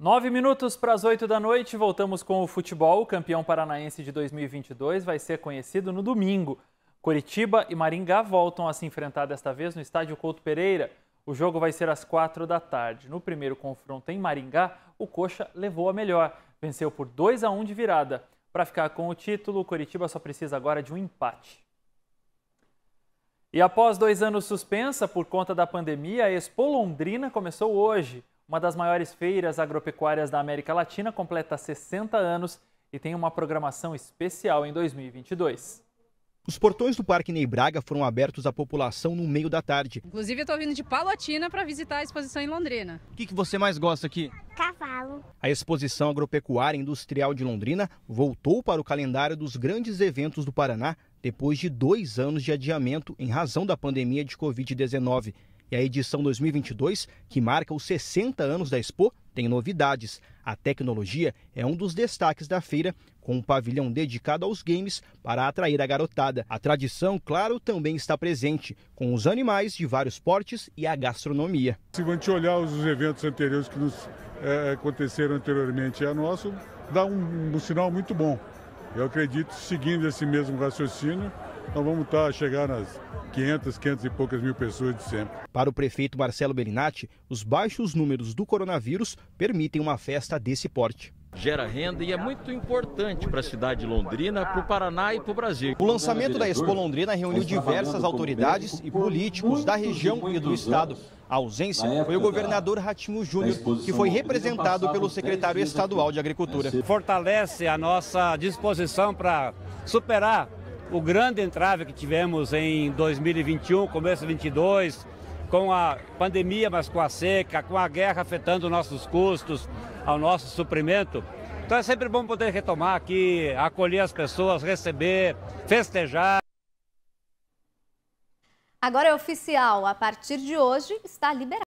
Nove minutos para as oito da noite, voltamos com o futebol. O campeão paranaense de 2022 vai ser conhecido no domingo. Curitiba e Maringá voltam a se enfrentar desta vez no estádio Couto Pereira. O jogo vai ser às quatro da tarde. No primeiro confronto em Maringá, o Coxa levou a melhor. Venceu por 2 a 1 de virada. Para ficar com o título, o Curitiba só precisa agora de um empate. E após dois anos suspensa por conta da pandemia, a Expo Londrina começou hoje. Uma das maiores feiras agropecuárias da América Latina completa 60 anos e tem uma programação especial em 2022. Os portões do Parque Ney Braga foram abertos à população no meio da tarde. Inclusive, eu estou vindo de Palotina para visitar a exposição em Londrina. O que, que você mais gosta aqui? Cavalo. A exposição agropecuária industrial de Londrina voltou para o calendário dos grandes eventos do Paraná depois de dois anos de adiamento em razão da pandemia de Covid-19. E a edição 2022, que marca os 60 anos da Expo, tem novidades. A tecnologia é um dos destaques da feira, com um pavilhão dedicado aos games para atrair a garotada. A tradição, claro, também está presente, com os animais de vários portes e a gastronomia. Se a gente olhar os eventos anteriores que nos é, aconteceram anteriormente a nosso, dá um, um, sinal muito bom. Eu acredito, seguindo esse mesmo raciocínio, nós vamos estar, tá, chegar nas 500, 500 e poucas mil pessoas de sempre. Para o prefeito Marcelo Berinatti, os baixos números do coronavírus permitem uma festa desse porte gera renda e é muito importante para a cidade de Londrina, para o Paraná e para o Brasil. O lançamento da Expo Londrina reuniu diversas autoridades e políticos da região e do estado. A ausência foi o governador Ratinho Júnior, que foi representado pelo secretário estadual de Agricultura. Fortalece a nossa disposição para superar o grande entrave que tivemos em 2021, começo de 2022, com a pandemia, mas com a seca, com a guerra afetando nossos custos, ao nosso suprimento. Então é sempre bom poder retomar aqui, acolher as pessoas, receber, festejar. Agora é oficial, a partir de hoje está liberado.